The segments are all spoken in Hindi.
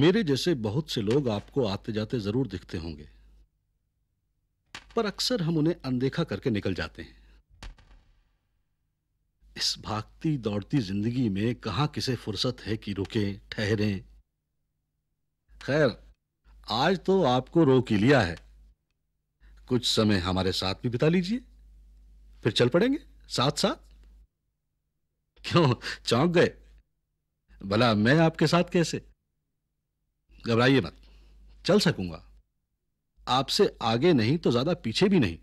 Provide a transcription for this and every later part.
मेरे जैसे बहुत से लोग आपको आते जाते जरूर दिखते होंगे पर अक्सर हम उन्हें अनदेखा करके निकल जाते हैं इस भागती दौड़ती जिंदगी में कहा किसे फुर्सत है कि रुके ठहरे खैर आज तो आपको रोक ही लिया है कुछ समय हमारे साथ भी बिता लीजिए फिर चल पड़ेंगे साथ साथ क्यों चौंक गए भला मैं आपके साथ कैसे घबराइए मत चल सकूंगा आपसे आगे नहीं तो ज्यादा पीछे भी नहीं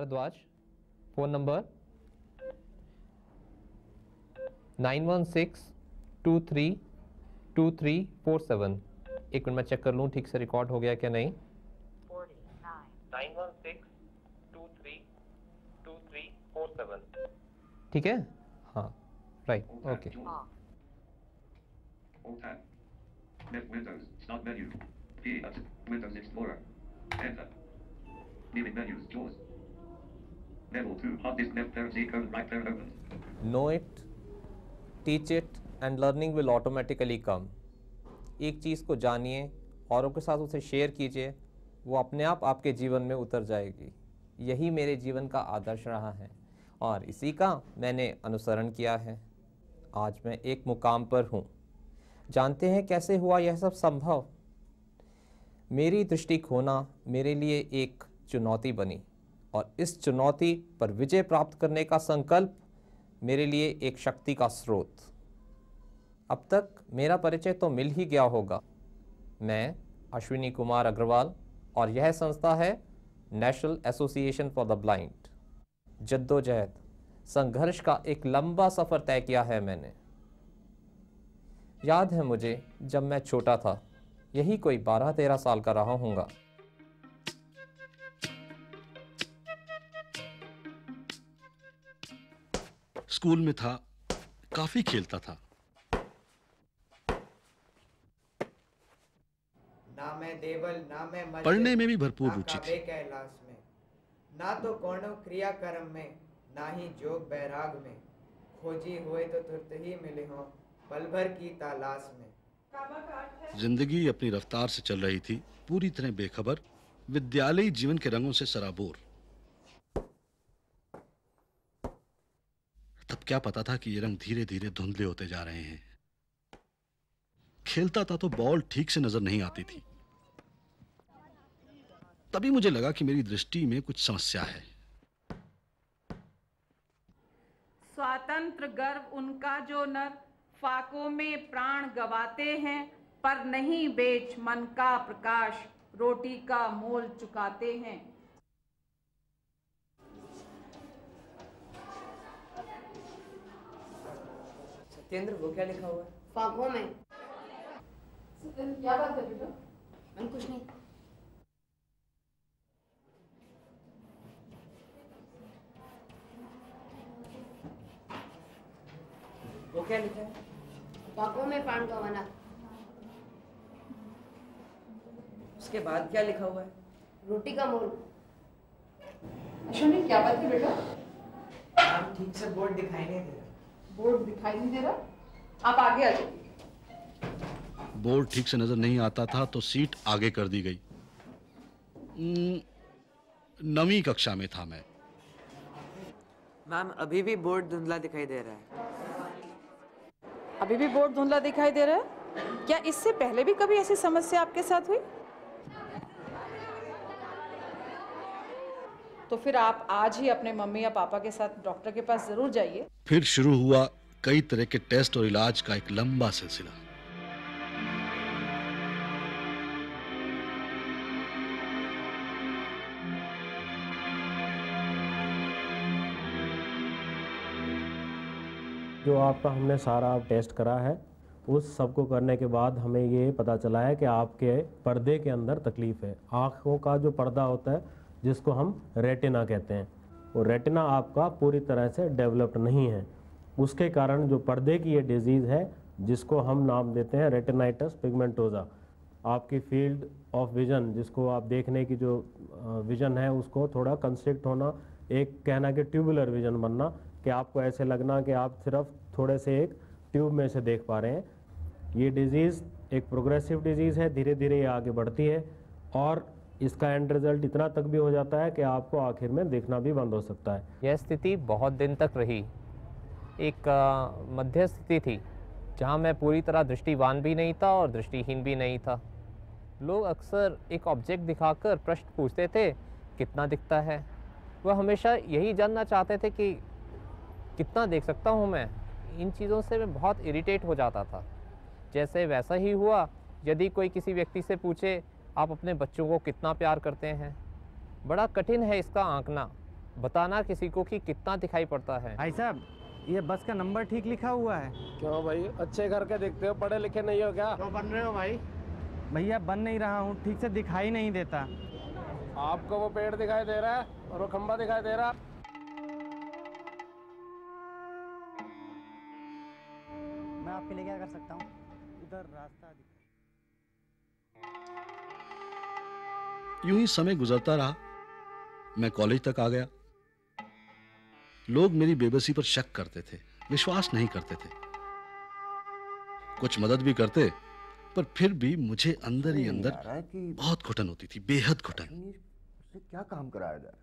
Bharadwaj phone number nine one six two three two three four seven एक मिनट मैं चेक कर लूँ ठीक से रिकॉर्ड हो गया क्या नहीं ठीक है हाँ right okay Windows, start menu. P, Windows Explorer. Enter. Leaving menus, jaws. Level 2 hot is left second right there open. Know it, teach it and learning will automatically come. एक चीज़ को जानिए औरों के साथ उसे शेयर कीजिए वो अपने आप आपके जीवन में उतर जाएगी यही मेरे जीवन का आदर्श रहा है और इसी का मैंने अनुसरण किया है आज मैं एक मुकाम पर हूँ जानते हैं कैसे हुआ यह सब संभव मेरी दृष्टि खोना मेरे लिए एक चुनौती बनी और इस चुनौती पर विजय प्राप्त करने का संकल्प मेरे लिए एक शक्ति का स्रोत अब तक मेरा परिचय तो मिल ही गया होगा मैं अश्विनी कुमार अग्रवाल और यह संस्था है National Association for the Blind जद्दोजहद संघर्ष का एक लंबा सफ़र तय किया है मैंने याद है मुझे जब मैं छोटा था यही कोई बारह तेरह साल का रहा हूँगा स्कूल में था काफी खेलता था ना मैं देवल ना मैं पढ़ने में भी भरपूर रुचि थी कैलाश में ना तो कौनो क्रियाक्रम में ना ही जोग बैराग में खोजी हुए तो तुरंत ही मिले हो पल भर की तलाश में जिंदगी अपनी रफ्तार से चल रही थी पूरी तरह बेखबर विद्यालयी जीवन के रंगों से सराबोर तब क्या पता था कि ये रंग धीरे धीरे धुंधले होते जा रहे हैं खेलता था तो बॉल ठीक से नजर नहीं आती थी तभी मुझे लगा कि मेरी दृष्टि में कुछ समस्या है स्वातंत्र गर्व उनका जो नर फाकों में प्राण गवाते हैं पर नहीं बेच मन का प्रकाश रोटी का मोल चुकाते हैं के वो क्या लिखा हुआ है फाकों में क्या बात है बेटा कुछ नहीं वो क्या लिखा है फाकों में पान का मना उसके बाद क्या लिखा हुआ है रोटी का मोल अच्छा क्या बात है बेटा आप ठीक से बोर्ड दिखाई नहीं दे बोर्ड दिखाई नहीं दे रहा आप आगे आ जाइए बोर्ड ठीक से नजर नहीं आता था तो सीट आगे कर दी गई नवी कक्षा में था मैं मैम अभी भी बोर्ड धुंधला दिखाई दे रहा है अभी भी बोर्ड धुंधला दिखाई दे रहा है क्या इससे पहले भी कभी ऐसी समस्या आपके साथ हुई तो फिर आप आज ही अपने मम्मी या पापा के साथ डॉक्टर के पास जरूर जाइए फिर शुरू हुआ कई तरह के टेस्ट और इलाज का एक लंबा सिलसिला जो आपका हमने सारा टेस्ट करा है उस सबको करने के बाद हमें ये पता चला है कि आपके पर्दे के अंदर तकलीफ़ है आँखों का जो पर्दा होता है जिसको हम रेटिना कहते हैं और रेटिना आपका पूरी तरह से डेवलप्ड नहीं है उसके कारण जो पर्दे की ये डिजीज़ है जिसको हम नाम देते हैं रेटिनाइटस पिगमेंटोज़ा आपकी फील्ड ऑफ विज़न जिसको आप देखने की जो विज़न है उसको थोड़ा कंस्ट्रिक्ट होना एक कहना कि ट्यूबुलर विज़न बनना कि आपको ऐसे लगना कि आप सिर्फ थोड़े से एक ट्यूब में से देख पा रहे हैं ये डिज़ीज़ एक प्रोग्रेसिव डिज़ीज़ है धीरे धीरे ये आगे बढ़ती है और इसका एंड रिजल्ट इतना तक भी हो जाता है कि आपको आखिर में देखना भी बंद हो सकता है यह स्थिति बहुत दिन तक रही एक मध्य स्थिति थी जहाँ मैं पूरी तरह दृष्टिवान भी नहीं था और दृष्टिहीन भी नहीं था लोग अक्सर एक ऑब्जेक्ट दिखाकर प्रश्न पूछते थे कितना दिखता है वह हमेशा यही जानना चाहते थे कि कितना देख सकता हूँ मैं इन चीज़ों से मैं बहुत इरिटेट हो जाता था जैसे वैसा ही हुआ यदि कोई किसी व्यक्ति से पूछे आप अपने बच्चों को कितना प्यार करते हैं बड़ा कठिन है इसका आंकना बताना किसी को कि कितना दिखाई पड़ता है भाई साहब ये बस का नंबर ठीक लिखा हुआ है क्यों भाई अच्छे घर के देखते हो पढ़े लिखे नहीं हो क्या तो बन रहे हो भाई भैया बन नहीं रहा हूँ ठीक से दिखाई नहीं देता आपको वो पेड़ दिखाई दे रहा है और वो खम्बा दिखाई दे रहा मैं आपके लिए क्या कर सकता हूँ इधर रास्ता दिखा यूं ही समय गुजरता रहा मैं कॉलेज तक आ गया लोग मेरी बेबसी पर शक करते थे विश्वास नहीं करते थे कुछ मदद भी करते पर फिर भी मुझे अंदर ही अंदर बहुत घुटन होती थी बेहद घुटन क्या काम कराया जाए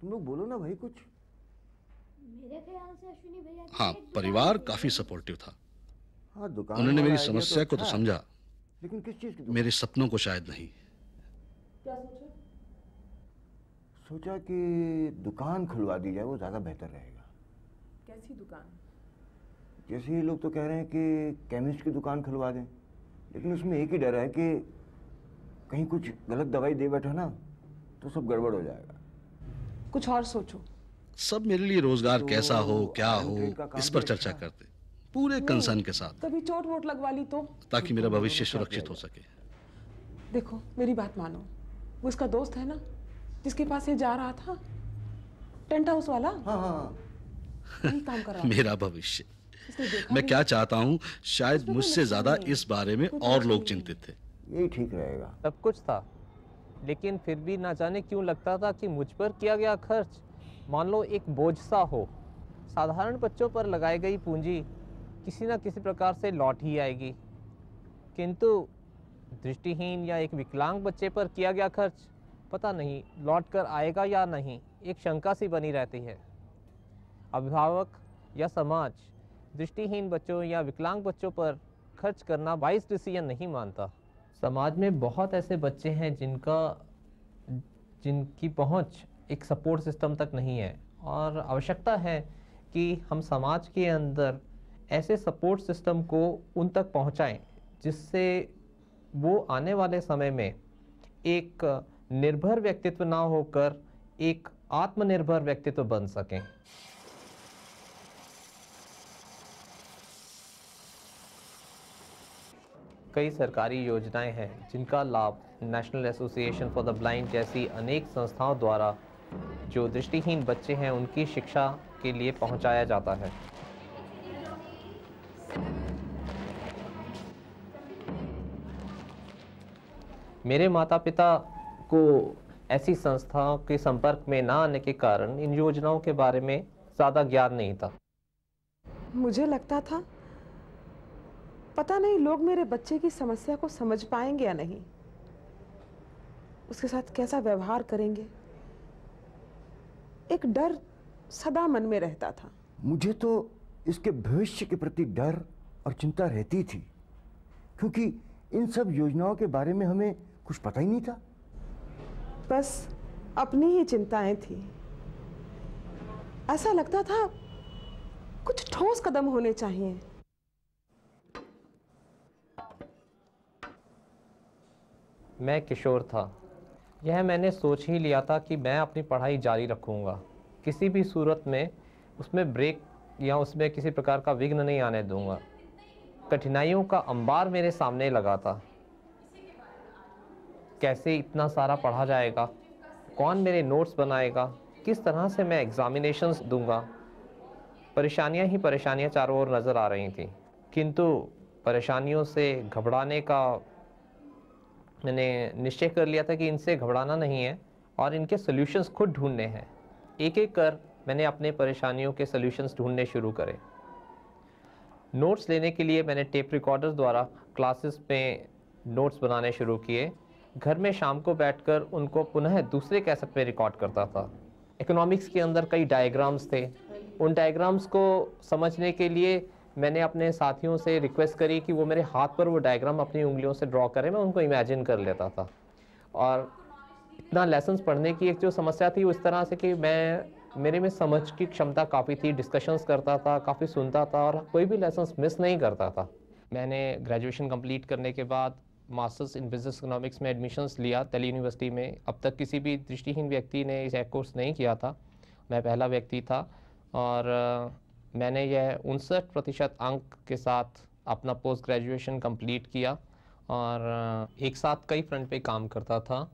तुम लोग बोलो ना भाई कुछ मेरे ख्याल से अश्विनी भैया हाँ परिवार काफी सपोर्टिव था हाँ, दुकान उन्होंने मेरी तो समस्या को तो अच्छा समझा लेकिन किस चीज मेरे सपनों को शायद नहीं क्या सोचा सोचा कि दुकान खुलवा दी जाए वो ज़्यादा बेहतर रहेगा कैसी दुकान जैसे ये लोग तो कह रहे हैं कि केमिस्ट की दुकान खुलवा दें लेकिन उसमें एक ही डर है कि कहीं कुछ गलत दवाई दे बैठा ना तो सब गड़बड़ हो जाएगा कुछ और सोचो सब मेरे लिए रोजगार तो कैसा हो क्या हो इस पर तो चर्चा अच्छा। करते पूरे कंसर्न के साथ कभी चोट वोट लगवा ली तो ताकि मेरा भविष्य सुरक्षित हो सके देखो मेरी बात मानो वो इसका दोस्त है ना जिसके पास ये जा रहा था टेंट हाउस वाला हाँ हाँ, हाँ। काम कर रहा मेरा भविष्य मैं क्या चाहता हूँ शायद तो मुझसे ज्यादा इस बारे में तो और लोग चिंतित थे यही ठीक रहेगा सब कुछ था लेकिन फिर भी ना जाने क्यों लगता था कि मुझ पर किया गया खर्च मान लो एक बोझ सा हो साधारण बच्चों पर लगाई गई पूंजी किसी ना किसी प्रकार से लौट ही आएगी किंतु दृष्टिहीन या एक विकलांग बच्चे पर किया गया खर्च पता नहीं लौट कर आएगा या नहीं एक शंका सी बनी रहती है अभिभावक या समाज दृष्टिहीन बच्चों या विकलांग बच्चों पर खर्च करना वाइस डिसीजन नहीं मानता समाज में बहुत ऐसे बच्चे हैं जिनका जिनकी पहुंच एक सपोर्ट सिस्टम तक नहीं है और आवश्यकता है कि हम समाज के अंदर ऐसे सपोर्ट सिस्टम को उन तक पहुंचाएं जिससे वो आने वाले समय में एक निर्भर व्यक्तित्व ना होकर एक आत्मनिर्भर व्यक्तित्व बन सकें कई सरकारी योजनाएं हैं जिनका लाभ National Association for the Blind जैसी अनेक संस्थाओं द्वारा जो दृष्टिहीन बच्चे हैं उनकी शिक्षा के लिए पहुंचाया जाता है मेरे माता पिता को ऐसी संस्थाओं के संपर्क में ना आने के कारण इन योजनाओं के बारे में ज़्यादा ज्ञान नहीं था मुझे लगता था पता नहीं लोग मेरे बच्चे की समस्या को समझ पाएंगे या नहीं उसके साथ कैसा व्यवहार करेंगे एक डर सदा मन में रहता था मुझे तो इसके भविष्य के प्रति डर और चिंता रहती थी क्योंकि इन सब योजनाओं के बारे में हमें कुछ पता ही नहीं था बस अपनी ही चिंताएं थी ऐसा लगता था कुछ ठोस कदम होने चाहिए मैं किशोर था यह मैंने सोच ही लिया था कि मैं अपनी पढ़ाई जारी रखूंगा किसी भी सूरत में उसमें ब्रेक या उसमें किसी प्रकार का विघ्न नहीं आने दूंगा कठिनाइयों का अंबार मेरे सामने लगा था कैसे इतना सारा पढ़ा जाएगा कौन मेरे नोट्स बनाएगा किस तरह से मैं एग्ज़ामिनेशन दूंगा परेशानियां ही परेशानियां चारों ओर नज़र आ रही थी किंतु परेशानियों से घबराने का मैंने निश्चय कर लिया था कि इनसे घबराना नहीं है और इनके सॉल्यूशंस खुद ढूंढने हैं एक एक कर मैंने अपने परेशानियों के सॉल्यूशंस ढूंढने शुरू करे नोट्स लेने के लिए मैंने टेप रिकॉर्डर द्वारा क्लासेस में नोट्स बनाने शुरू किए घर में शाम को बैठकर उनको पुनः दूसरे कैसेट पे रिकॉर्ड करता था इकोनॉमिक्स के अंदर कई डायग्राम्स थे उन डायग्राम्स को समझने के लिए मैंने अपने साथियों से रिक्वेस्ट करी कि वो मेरे हाथ पर वो डायग्राम अपनी उंगलियों से ड्रॉ करें मैं उनको इमेजिन कर लेता था और इतना लेसन्स पढ़ने की एक जो समस्या थी उस तरह से कि मैं मेरे में समझ की क्षमता काफ़ी थी डिस्कशंस करता था काफ़ी सुनता था और कोई भी लेसन्स मिस नहीं करता था मैंने ग्रेजुएशन कंप्लीट करने के बाद मास्टर्स इन बिजनेस इकोनॉमिक्स में एडमिशन्स लिया दिल्ली यूनिवर्सिटी में अब तक किसी भी दृष्टिहीन व्यक्ति ने यह कोर्स नहीं किया था मैं पहला व्यक्ति था और मैंने यह उनसठ प्रतिशत अंक के साथ अपना पोस्ट ग्रेजुएशन कंप्लीट किया और एक साथ कई फ्रंट पे काम करता था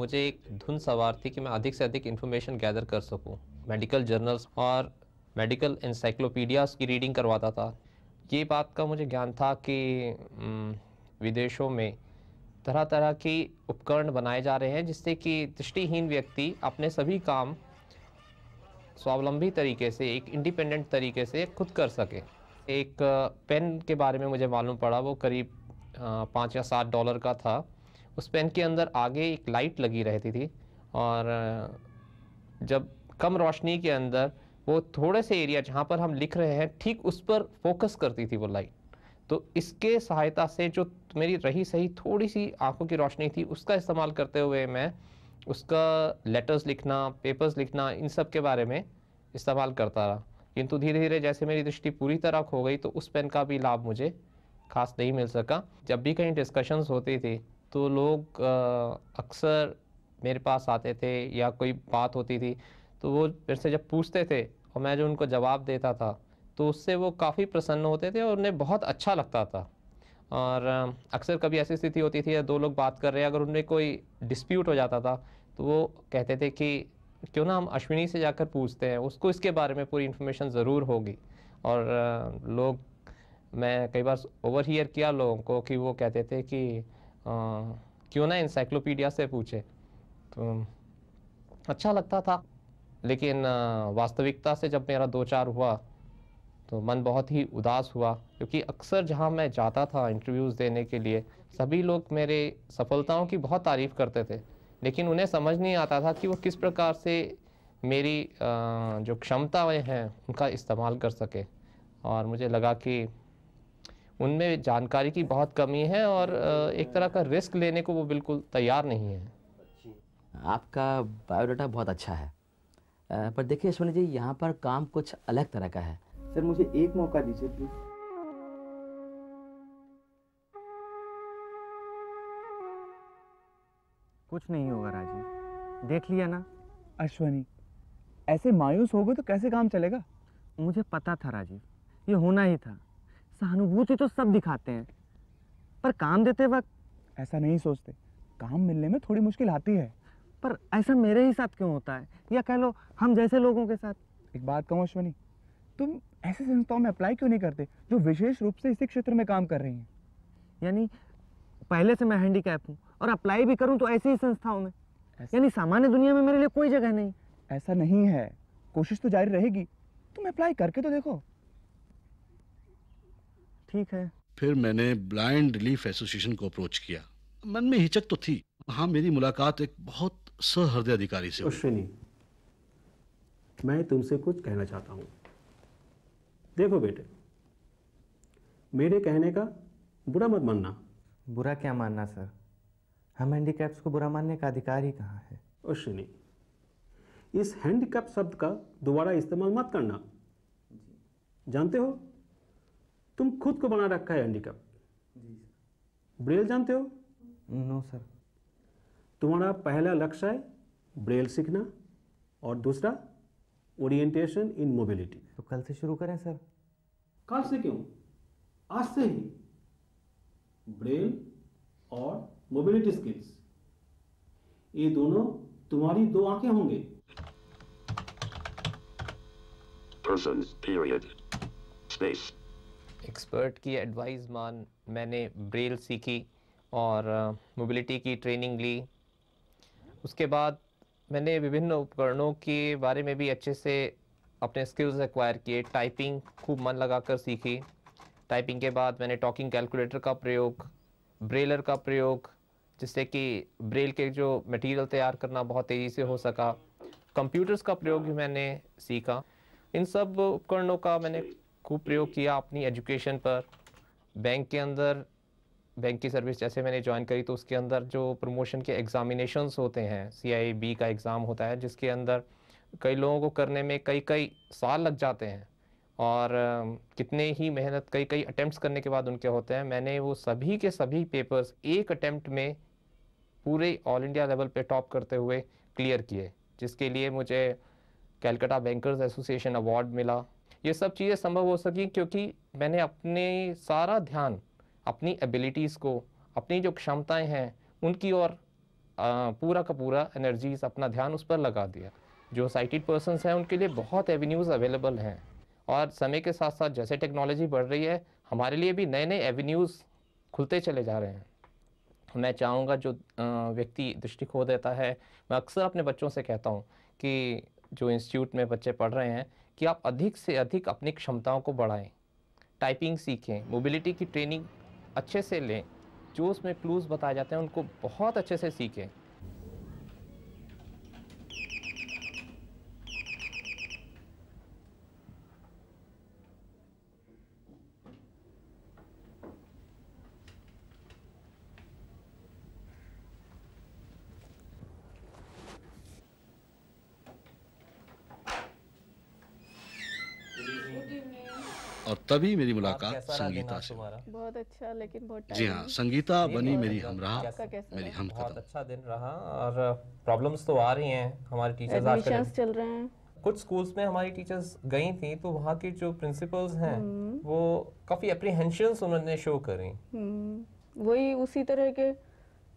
मुझे एक धुन सवार थी कि मैं अधिक से अधिक इन्फॉर्मेशन गैदर कर सकूं मेडिकल जर्नल्स और मेडिकल इंसाइक्लोपीडियाज़ की रीडिंग करवाता था ये बात का मुझे ज्ञान था कि विदेशों में तरह तरह की उपकरण बनाए जा रहे हैं जिससे कि दृष्टिहीन व्यक्ति अपने सभी काम स्वावलंबी तरीके से एक इंडिपेंडेंट तरीके से खुद कर सके एक पेन के बारे में मुझे मालूम पड़ा वो करीब पाँच या सात डॉलर का था उस पेन के अंदर आगे एक लाइट लगी रहती थी और जब कम रोशनी के अंदर वो थोड़े से एरिया जहाँ पर हम लिख रहे हैं ठीक उस पर फोकस करती थी वो लाइट तो इसके सहायता से जो मेरी रही सही थोड़ी सी आंखों की रोशनी थी उसका इस्तेमाल करते हुए मैं उसका लेटर्स लिखना पेपर्स लिखना इन सब के बारे में इस्तेमाल करता रहा किंतु धीरे धीरे जैसे मेरी दृष्टि पूरी तरह खो गई तो उस पेन का भी लाभ मुझे खास नहीं मिल सका जब भी कहीं डिस्कशंस होती थी तो लोग अक्सर मेरे पास आते थे या कोई बात होती थी तो वो मेरे से जब पूछते थे और मैं जो उनको जवाब देता था तो उससे वो काफ़ी प्रसन्न होते थे और उन्हें बहुत अच्छा लगता था और अक्सर कभी ऐसी स्थिति होती थी या दो लोग बात कर रहे हैं अगर उनमें कोई डिस्प्यूट हो जाता था तो वो कहते थे कि क्यों ना हम अश्विनी से जाकर पूछते हैं उसको इसके बारे में पूरी इन्फॉर्मेशन ज़रूर होगी और लोग मैं कई बार ओवर हीयर किया लोगों को कि वो कहते थे कि आ, क्यों ना इंसाइक्लोपीडिया से पूछे तो अच्छा लगता था लेकिन वास्तविकता से जब मेरा दो चार हुआ तो मन बहुत ही उदास हुआ क्योंकि अक्सर जहाँ मैं जाता था इंटरव्यूज़ देने के लिए सभी लोग मेरे सफलताओं की बहुत तारीफ़ करते थे लेकिन उन्हें समझ नहीं आता था कि वो किस प्रकार से मेरी जो क्षमताएँ हैं उनका इस्तेमाल कर सके और मुझे लगा कि उनमें जानकारी की बहुत कमी है और एक तरह का रिस्क लेने को वो बिल्कुल तैयार नहीं है आपका बायोडाटा बहुत अच्छा है पर देखिए सुनिए जी यहाँ पर काम कुछ अलग तरह का है सर मुझे एक मौका दीजिए प्लीज़ कुछ नहीं होगा राजीव देख लिया ना अश्वनी ऐसे मायूस हो गए तो कैसे काम चलेगा मुझे पता था राजीव ये होना ही था सहानुभूति तो सब दिखाते हैं पर काम देते वक्त ऐसा नहीं सोचते काम मिलने में थोड़ी मुश्किल आती है पर ऐसा मेरे ही साथ क्यों होता है या कह लो हम जैसे लोगों के साथ एक बात कहूँ अश्वनी तुम ऐसे संस्थाओं में अप्लाई क्यों नहीं करते जो विशेष रूप से इसी क्षेत्र में काम कर रही हैं यानी पहले से मैं हैंडीकैप हूँ और अप्लाई भी करूँ तो ऐसी ही संस्थाओं में यानी सामान्य दुनिया में मेरे लिए कोई जगह नहीं ऐसा नहीं है कोशिश तो जारी रहेगी तुम अप्लाई करके तो देखो ठीक है फिर मैंने ब्लाइंड रिलीफ एसोसिएशन को अप्रोच किया मन में हिचक तो थी हाँ मेरी मुलाकात एक बहुत सहृदय अधिकारी से अश्विनी मैं तुमसे कुछ कहना चाहता हूँ देखो बेटे मेरे कहने का बुरा मत मानना बुरा क्या मानना सर हम हैंडीकैप्स को बुरा मानने का अधिकार ही कहाँ है अश्विनी इस हैंडीकैप शब्द का दोबारा इस्तेमाल मत करना जानते हो तुम खुद को बना रखा है हैंडीकैप ब्रेल जानते हो नो सर तुम्हारा पहला लक्ष्य है ब्रेल सीखना और दूसरा ओरिएंटेशन इन मोबिलिटी तो कल से शुरू करें सर कल से क्यों आज से ही ब्रेन और मोबिलिटी स्किल्स ये दोनों तुम्हारी दो आंखें होंगे एक्सपर्ट की एडवाइस मान मैंने ब्रेल सीखी और मोबिलिटी uh, की ट्रेनिंग ली उसके बाद मैंने विभिन्न उपकरणों के बारे में भी अच्छे से अपने स्किल्स एक्वायर किए टाइपिंग खूब मन लगाकर सीखी टाइपिंग के बाद मैंने टॉकिंग कैलकुलेटर का प्रयोग ब्रेलर का प्रयोग जिससे कि ब्रेल के जो मटेरियल तैयार करना बहुत तेज़ी से हो सका कंप्यूटर्स का प्रयोग भी मैंने सीखा इन सब उपकरणों का मैंने खूब प्रयोग किया अपनी एजुकेशन पर बैंक के अंदर बैंक की सर्विस जैसे मैंने ज्वाइन करी तो उसके अंदर जो प्रमोशन के एग्ज़ामिनेशंस होते हैं सी का एग्ज़ाम होता है जिसके अंदर कई लोगों को करने में कई कई साल लग जाते हैं और कितने ही मेहनत कई कई अटैम्प्ट करने के बाद उनके होते हैं मैंने वो सभी के सभी पेपर्स एक अटैम्प्ट में पूरे ऑल इंडिया लेवल पे टॉप करते हुए क्लियर किए जिसके लिए मुझे कैलकाटा बैंकर्स एसोसिएशन अवार्ड मिला ये सब चीज़ें संभव हो सकी क्योंकि मैंने अपने सारा ध्यान अपनी एबिलिटीज़ को अपनी जो क्षमताएँ हैं उनकी और पूरा का पूरा एनर्जीज अपना ध्यान उस पर लगा दिया जो साइटेड पर्सनस हैं उनके लिए बहुत एवेन्यूज़ अवेलेबल हैं और समय के साथ साथ जैसे टेक्नोलॉजी बढ़ रही है हमारे लिए भी नए नए एवेन्यूज़ खुलते चले जा रहे हैं मैं चाहूँगा जो व्यक्ति दृष्टि खो देता है मैं अक्सर अपने बच्चों से कहता हूँ कि जो इंस्टीट्यूट में बच्चे पढ़ रहे हैं कि आप अधिक से अधिक अपनी क्षमताओं को बढ़ाएं टाइपिंग सीखें मोबिलिटी की ट्रेनिंग अच्छे से लें जो उसमें क्लूज़ बताए जाते हैं उनको बहुत अच्छे से सीखें तभी मेरी मुलाकात संगीता से बहुत अच्छा लेकिन बहुत जी हाँ संगीता बनी मेरी अच्छा। हमरा मेरी हम बहुत अच्छा दिन रहा और प्रॉब्लम्स तो आ रही हैं हमारे टीचर्स आजकल चल रहे हैं कुछ स्कूल्स में हमारी टीचर्स गई थी तो वहाँ के जो प्रिंसिपल्स हैं हम्म। वो काफ़ी अप्रिहेंशन उन्होंने शो करी हम्म। वही उसी तरह के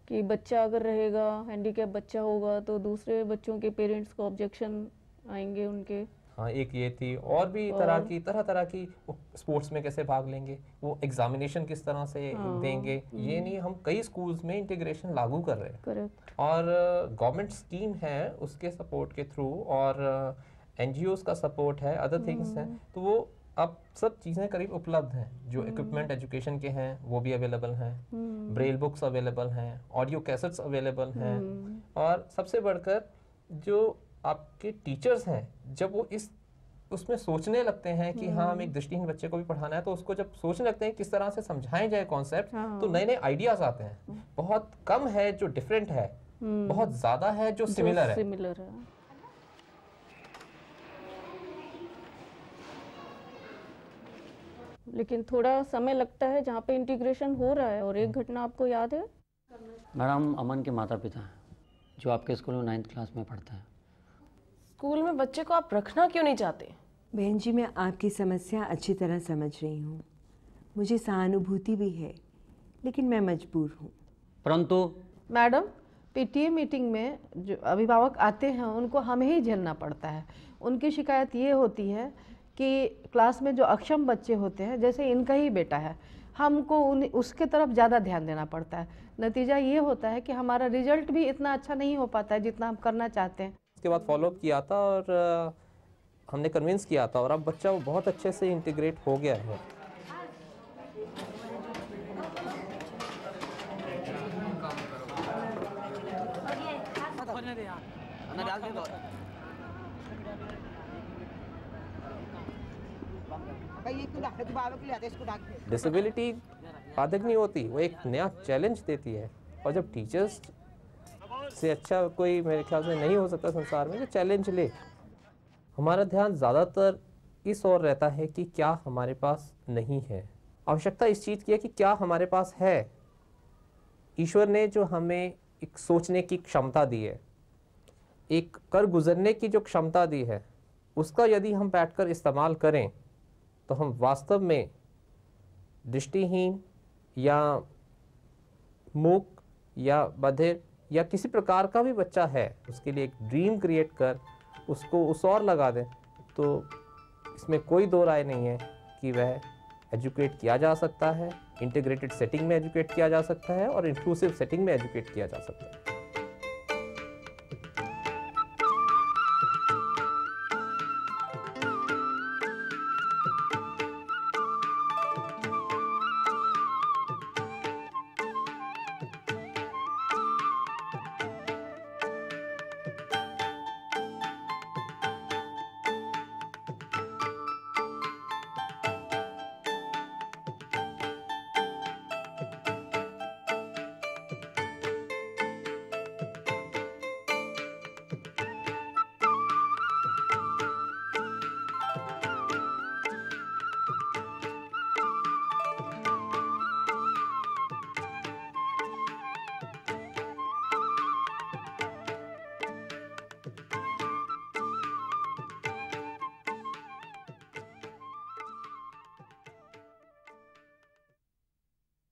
कि बच्चा अगर रहेगा हैंडीकैप बच्चा होगा तो दूसरे बच्चों के पेरेंट्स को ऑब्जेक्शन आएंगे उनके हाँ एक ये थी और भी तरह की तरह तरह की स्पोर्ट्स में कैसे भाग लेंगे वो एग्जामिनेशन किस तरह से हाँ, देंगे ये हम्म। नहीं हम कई स्कूल्स में इंटीग्रेशन लागू कर रहे हैं और गवर्नमेंट स्कीम है उसके सपोर्ट के थ्रू और एन का सपोर्ट है अदर थिंग्स हैं हम्म। तो वो अब सब चीज़ें करीब उपलब्ध हैं जो इक्विपमेंट हम्म। एजुकेशन के हैं वो भी अवेलेबल हैं ब्रेल बुक्स अवेलेबल हैं ऑडियो कैसेट्स अवेलेबल हैं और सबसे बढ़कर जो आपके टीचर्स हैं जब वो इस उसमें सोचने लगते हैं कि हाँ हम एक हम्म। दृष्टिहीन बच्चे को भी पढ़ाना है तो उसको जब सोचने लगते हैं किस तरह से समझाएं जाए कॉन्सेप्ट तो नए नए आइडियाज आते हैं हम्म। बहुत कम है जो डिफरेंट है हम्म। बहुत ज्यादा है जो सिमिलर है लेकिन थोड़ा समय लगता है जहाँ पे इंटीग्रेशन हो रहा है और एक घटना आपको याद है मैडम अमन के माता पिता हैं जो आपके स्कूल में नाइन्थ क्लास में पढ़ता है स्कूल में बच्चे को आप रखना क्यों नहीं चाहते बहन जी मैं आपकी समस्या अच्छी तरह समझ रही हूँ मुझे सहानुभूति भी है लेकिन मैं मजबूर हूँ परंतु मैडम पीटीए मीटिंग में जो अभिभावक आते हैं उनको हमें ही झेलना पड़ता है उनकी शिकायत ये होती है कि क्लास में जो अक्षम बच्चे होते हैं जैसे इनका ही बेटा है हमको उन उसके तरफ ज़्यादा ध्यान देना पड़ता है नतीजा ये होता है कि हमारा रिजल्ट भी इतना अच्छा नहीं हो पाता है जितना हम करना चाहते हैं उसके बाद फॉलोअप किया था और हमने कन्विंस किया था और अब बच्चा बहुत अच्छे से इंटीग्रेट हो गया है डिसेबिलिटी बाधक नहीं होती वो एक नया चैलेंज देती है और जब टीचर्स से अच्छा कोई मेरे ख्याल से नहीं हो सकता संसार में जो तो चैलेंज ले हमारा ध्यान ज़्यादातर इस ओर रहता है कि क्या हमारे पास नहीं है आवश्यकता इस चीज़ की है कि क्या हमारे पास है ईश्वर ने जो हमें एक सोचने की क्षमता दी है एक कर गुजरने की जो क्षमता दी है उसका यदि हम बैठकर इस्तेमाल करें तो हम वास्तव में दृष्टिहीन या मूक या बधिर या किसी प्रकार का भी बच्चा है उसके लिए एक ड्रीम क्रिएट कर उसको उस और लगा दें तो इसमें कोई दो राय नहीं है कि वह एजुकेट किया जा सकता है इंटीग्रेटेड सेटिंग में एजुकेट किया जा सकता है और इंक्लूसिव सेटिंग में एजुकेट किया जा सकता है